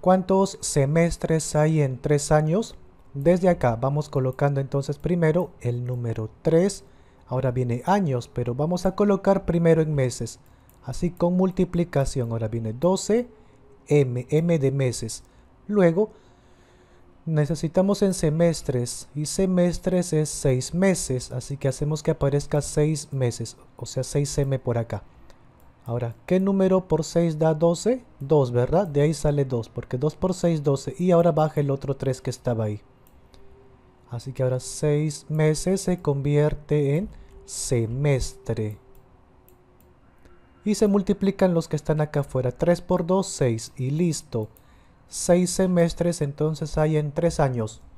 ¿Cuántos semestres hay en tres años? Desde acá vamos colocando entonces primero el número 3. Ahora viene años, pero vamos a colocar primero en meses. Así con multiplicación. Ahora viene 12, M, M de meses. Luego necesitamos en semestres y semestres es 6 meses. Así que hacemos que aparezca 6 meses, o sea 6M por acá. Ahora, ¿qué número por 6 da 12? 2, ¿verdad? De ahí sale 2, porque 2 por 6, 12. Y ahora baja el otro 3 que estaba ahí. Así que ahora 6 meses se convierte en semestre. Y se multiplican los que están acá afuera. 3 por 2, 6. Y listo. 6 semestres entonces hay en 3 años.